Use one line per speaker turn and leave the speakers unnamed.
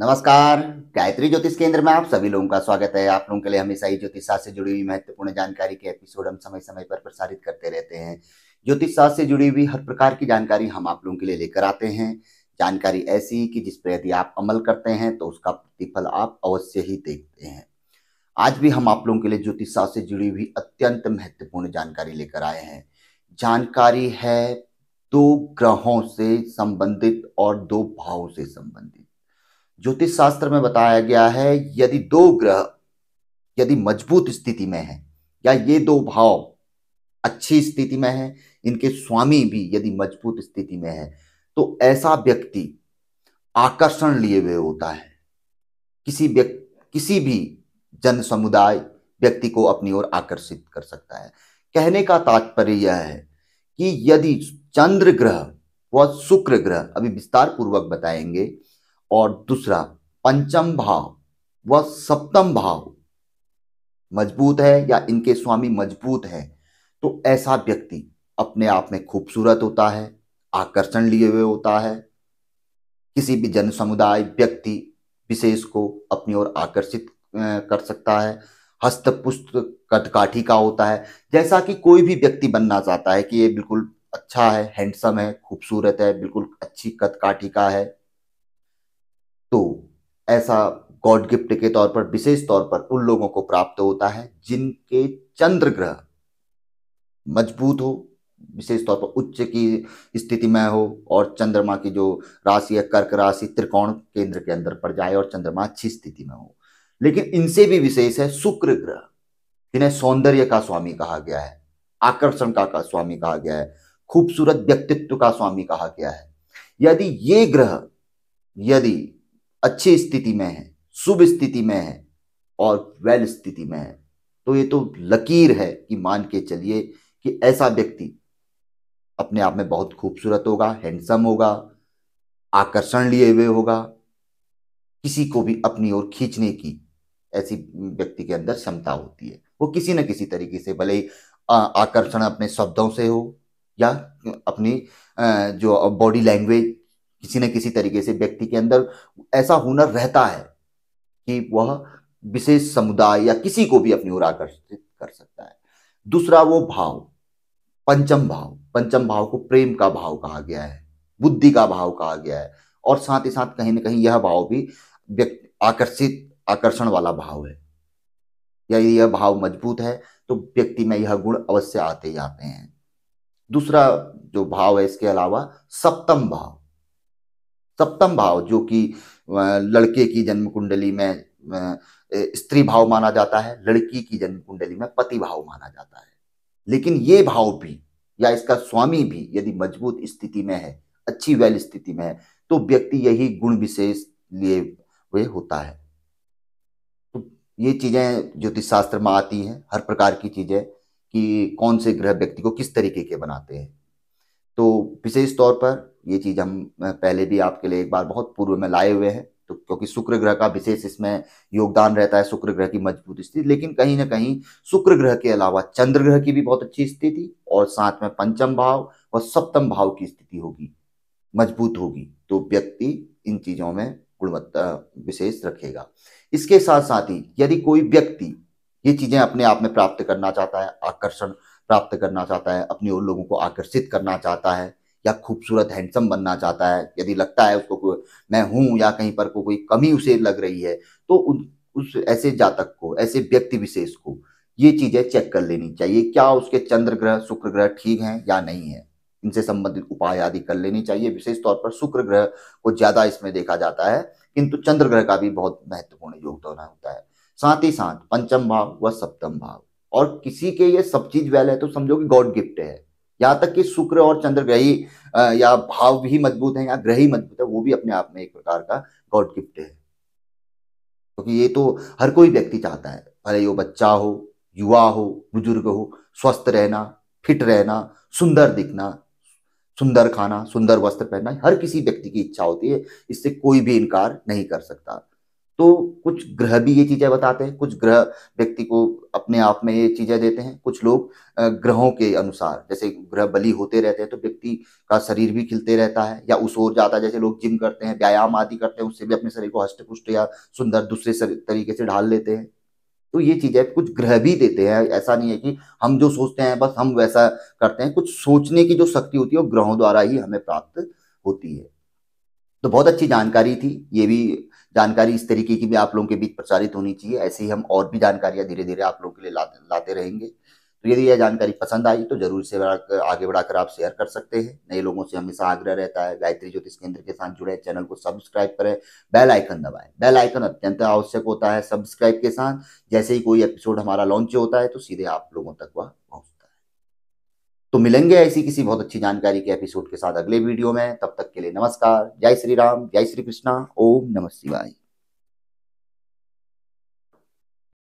नमस्कार गायत्री ज्योतिष केंद्र में आप सभी लोगों का स्वागत है आप लोगों के लिए हमेशा ही ज्योतिष शास्त्र से जुड़ी हुई महत्वपूर्ण जानकारी के एपिसोड हम समय समय पर प्रसारित करते रहते हैं ज्योतिष शास्त्र से जुड़ी हुई हर प्रकार की जानकारी हम आप लोगों के लिए लेकर आते हैं जानकारी ऐसी कि जिस पर यदि आप अमल करते हैं तो उसका प्रतिफल आप अवश्य ही देखते हैं आज भी हम आप लोगों के लिए ज्योतिष शास्त्र से जुड़ी हुई अत्यंत महत्वपूर्ण जानकारी लेकर आए हैं जानकारी है दो ग्रहों से संबंधित और दो भावों से संबंधित ज्योतिष शास्त्र में बताया गया है यदि दो ग्रह यदि मजबूत स्थिति में है या ये दो भाव अच्छी स्थिति में है इनके स्वामी भी यदि मजबूत स्थिति में है तो ऐसा व्यक्ति आकर्षण लिए हुए होता है किसी व्यक्ति किसी भी जन समुदाय व्यक्ति को अपनी ओर आकर्षित कर सकता है कहने का तात्पर्य यह है कि यदि चंद्र ग्रह व शुक्र ग्रह अभी विस्तार पूर्वक बताएंगे और दूसरा पंचम भाव व सप्तम भाव मजबूत है या इनके स्वामी मजबूत है तो ऐसा व्यक्ति अपने आप में खूबसूरत होता है आकर्षण लिए हुए होता है किसी भी जन समुदाय व्यक्ति विशेष को अपनी ओर आकर्षित कर सकता है हस्त कटकाठी का होता है जैसा कि कोई भी व्यक्ति बनना चाहता है कि ये बिल्कुल अच्छा है हैंडसम है खूबसूरत है बिल्कुल अच्छी कटकाठी का है तो ऐसा गॉड गिफ्ट के तौर पर विशेष तौर पर उन लोगों को प्राप्त होता है जिनके चंद्र ग्रह मजबूत हो विशेष तौर पर उच्च की स्थिति में हो और चंद्रमा की जो राशि है कर्क राशि त्रिकोण केंद्र के अंदर पड़ जाए और चंद्रमा अच्छी स्थिति में हो लेकिन इनसे भी विशेष है शुक्र ग्रह जिन्हें सौंदर्य का स्वामी कहा गया है आकर्षण का, का स्वामी कहा गया है खूबसूरत व्यक्तित्व का स्वामी कहा गया है यदि ये ग्रह यदि अच्छी स्थिति में है शुभ स्थिति में है और वेल स्थिति में है तो ये तो लकीर है कि मान के चलिए कि ऐसा व्यक्ति अपने आप में बहुत खूबसूरत होगा हैंडसम होगा आकर्षण लिए हुए होगा किसी को भी अपनी ओर खींचने की ऐसी व्यक्ति के अंदर क्षमता होती है वो किसी न किसी तरीके से भले ही आकर्षण अपने शब्दों से हो या अपनी जो बॉडी लैंग्वेज किसी न किसी तरीके से व्यक्ति के अंदर ऐसा हुनर रहता है कि वह विशेष समुदाय या किसी को भी अपनी ओर आकर्षित कर सकता है दूसरा वो भाव पंचम भाव पंचम भाव को प्रेम का भाव कहा गया है बुद्धि का भाव कहा गया है और साथ ही साथ कहीं ना कहीं यह भाव भी व्यक्ति आकर्षित आकर्षण वाला भाव है यदि यह भाव मजबूत है तो व्यक्ति में यह गुण अवश्य आते ही आते हैं दूसरा जो भाव है इसके अलावा सप्तम भाव सप्तम भाव जो कि लड़के की जन्म कुंडली में स्त्री भाव माना जाता है लड़की की जन्म कुंडली में पति भाव माना जाता है लेकिन ये भाव भी या इसका स्वामी भी यदि मजबूत स्थिति में है अच्छी वैल स्थिति में है तो व्यक्ति यही गुण विशेष लिए हुए होता है तो ये चीजें ज्योतिष शास्त्र में आती हैं हर प्रकार की चीजें कि कौन से ग्रह व्यक्ति को किस तरीके के बनाते हैं तो विशेष तौर पर ये चीज़ हम पहले भी आपके लिए एक बार बहुत पूर्व में लाए हुए हैं तो क्योंकि शुक्र ग्रह का विशेष इसमें योगदान रहता है शुक्र ग्रह की मजबूत स्थिति लेकिन कहीं ना कहीं शुक्र ग्रह के अलावा चंद्र ग्रह की भी बहुत अच्छी स्थिति और साथ में पंचम भाव और सप्तम भाव की स्थिति होगी मजबूत होगी तो व्यक्ति इन चीज़ों में गुणवत्ता विशेष रखेगा इसके साथ साथ ही यदि कोई व्यक्ति ये चीज़ें अपने आप में प्राप्त करना चाहता है आकर्षण प्राप्त करना चाहता है अपने और लोगों को आकर्षित करना चाहता है या खूबसूरत हैंडसम बनना चाहता है यदि लगता है उसको मैं हूं या कहीं पर को कोई कमी उसे लग रही है तो उन उस ऐसे जातक को ऐसे व्यक्ति विशेष को ये चीज़ें चेक कर लेनी चाहिए क्या उसके चंद्र ग्रह शुक्र ग्रह ठीक हैं या नहीं है इनसे संबंधित उपाय आदि कर लेनी चाहिए विशेष तौर पर शुक्र ग्रह को ज़्यादा इसमें देखा जाता है किंतु चंद्र ग्रह का भी बहुत महत्वपूर्ण योगदान होता है साथ ही साथ पंचम भाव व सप्तम भाव और किसी के ये सब चीज वैल है तो समझो कि गॉड गिफ्ट है यहाँ तक कि शुक्र और चंद्र ग्रही या भाव भी मजबूत है या ग्रही मजबूत है वो भी अपने आप में एक प्रकार का गॉड गिफ्ट है क्योंकि तो ये तो हर कोई व्यक्ति चाहता है भले वो बच्चा हो युवा हो बुजुर्ग हो स्वस्थ रहना फिट रहना सुंदर दिखना सुंदर खाना सुंदर वस्त्र पहनना हर किसी व्यक्ति की इच्छा होती है इससे कोई भी इनकार नहीं कर सकता तो कुछ ग्रह भी ये चीज़ें बताते हैं कुछ ग्रह व्यक्ति को अपने आप में ये चीज़ें देते हैं कुछ लोग ग्रहों के अनुसार जैसे ग्रह बली होते रहते हैं तो व्यक्ति का शरीर भी खिलते रहता है या उस ओर जाता है जैसे लोग जिम करते हैं व्यायाम आदि करते हैं उससे भी अपने शरीर को हष्टपुष्ट या सुंदर दूसरे तरीके से ढाल लेते हैं तो ये चीज़ें कुछ ग्रह भी देते हैं ऐसा नहीं है कि हम जो सोचते हैं बस हम वैसा करते हैं कुछ सोचने की जो शक्ति होती है वो ग्रहों द्वारा ही हमें प्राप्त होती है तो बहुत अच्छी जानकारी थी ये भी जानकारी इस तरीके की भी आप लोगों के बीच प्रचारित होनी चाहिए ऐसे ही हम और भी जानकारियां धीरे धीरे आप लोगों के लिए लाते लाते रहेंगे तो यदि यह जानकारी पसंद आई तो जरूर से आगे बढ़ाकर आप शेयर कर सकते हैं नए लोगों से हमेशा आग्रह रहता है गायत्री ज्योतिष केंद्र के साथ जुड़े चैनल को सब्सक्राइब करें बेल आइकन दबाएं बेल आइकन अत्यंत आवश्यक होता है सब्सक्राइब के साथ जैसे ही कोई एपिसोड हमारा लॉन्च होता है तो सीधे आप लोगों तक वह तो मिलेंगे ऐसी किसी बहुत अच्छी जानकारी के एपिसोड के साथ अगले वीडियो में तब तक के लिए नमस्कार जय श्री राम जय श्री कृष्णा ओम नमः शिवाय